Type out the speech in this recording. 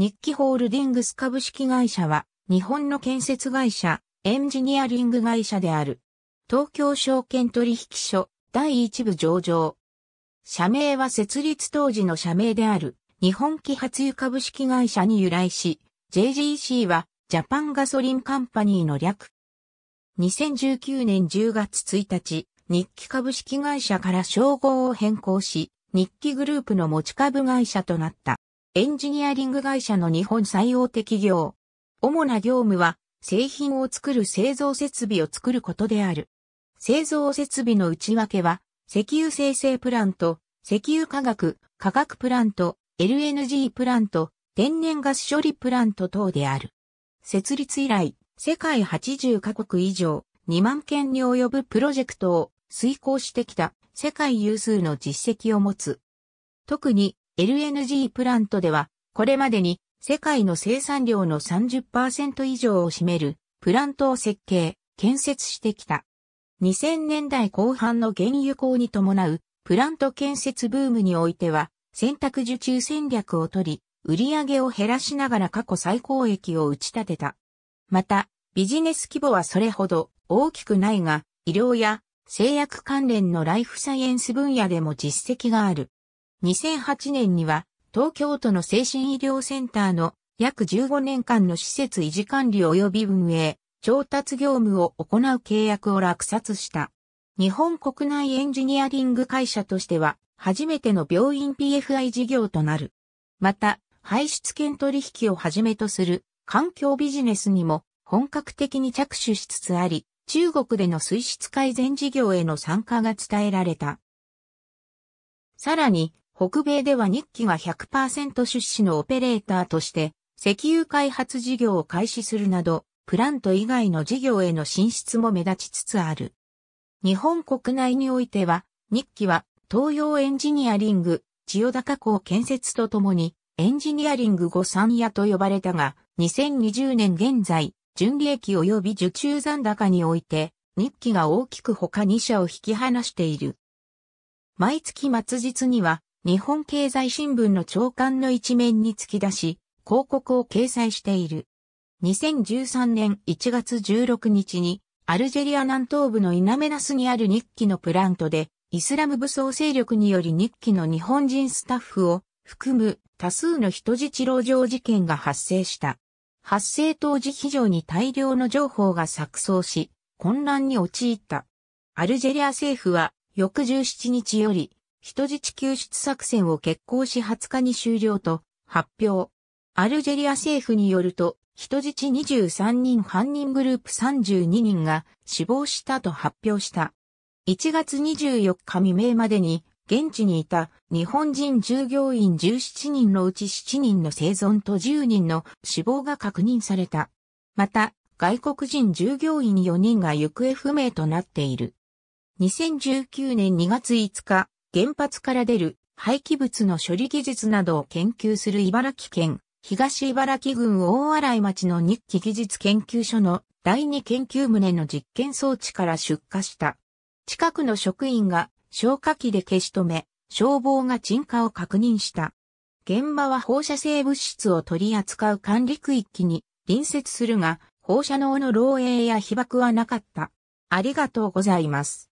日記ホールディングス株式会社は、日本の建設会社、エンジニアリング会社である。東京証券取引所、第一部上場。社名は設立当時の社名である、日本揮発油株式会社に由来し、JGC は、ジャパンガソリンカンパニーの略。2019年10月1日、日記株式会社から称号を変更し、日記グループの持ち株会社となった。エンジニアリング会社の日本最大手企業。主な業務は、製品を作る製造設備を作ることである。製造設備の内訳は、石油生成プラント、石油化学、化学プラント、LNG プラント、天然ガス処理プラント等である。設立以来、世界80カ国以上、2万件に及ぶプロジェクトを遂行してきた世界有数の実績を持つ。特に LNG プラントでは、これまでに世界の生産量の30%以上を占めるプラントを設計、建設してきた。2000年代後半の原油高に伴うプラント建設ブームにおいては、選択受注戦略を取り、売上を減らしながら過去最高益を打ち立てた。また、ビジネス規模はそれほど大きくないが、医療や製薬関連のライフサイエンス分野でも実績がある。2008年には東京都の精神医療センターの約15年間の施設維持管理及び運営、調達業務を行う契約を落札した。日本国内エンジニアリング会社としては初めての病院 PFI 事業となる。また、排出権取引をはじめとする環境ビジネスにも本格的に着手しつつあり、中国での水質改善事業への参加が伝えられた。さらに、北米では日記が100%出資のオペレーターとして、石油開発事業を開始するなど、プラント以外の事業への進出も目立ちつつある。日本国内においては、日記は東洋エンジニアリング、千代田加工建設とともに、エンジニアリング五三夜と呼ばれたが、2020年現在、純利益及び受注残高において、日記が大きく他2社を引き離している。毎月末日には、日本経済新聞の長官の一面に突き出し、広告を掲載している。2013年1月16日に、アルジェリア南東部のイナメナスにある日記のプラントで、イスラム武装勢力により日記の日本人スタッフを含む多数の人質牢状事件が発生した。発生当時非常に大量の情報が錯綜し、混乱に陥った。アルジェリア政府は翌17日より人質救出作戦を決行し20日に終了と発表。アルジェリア政府によると、人質23人犯人グループ32人が死亡したと発表した。1月24日未明までに、現地にいた日本人従業員17人のうち7人の生存と10人の死亡が確認された。また、外国人従業員4人が行方不明となっている。2019年2月5日、原発から出る廃棄物の処理技術などを研究する茨城県東茨城郡大洗町の日記技術研究所の第二研究棟の実験装置から出火した。近くの職員が消火器で消し止め、消防が鎮火を確認した。現場は放射性物質を取り扱う管理区域に隣接するが、放射能の漏洩や被爆はなかった。ありがとうございます。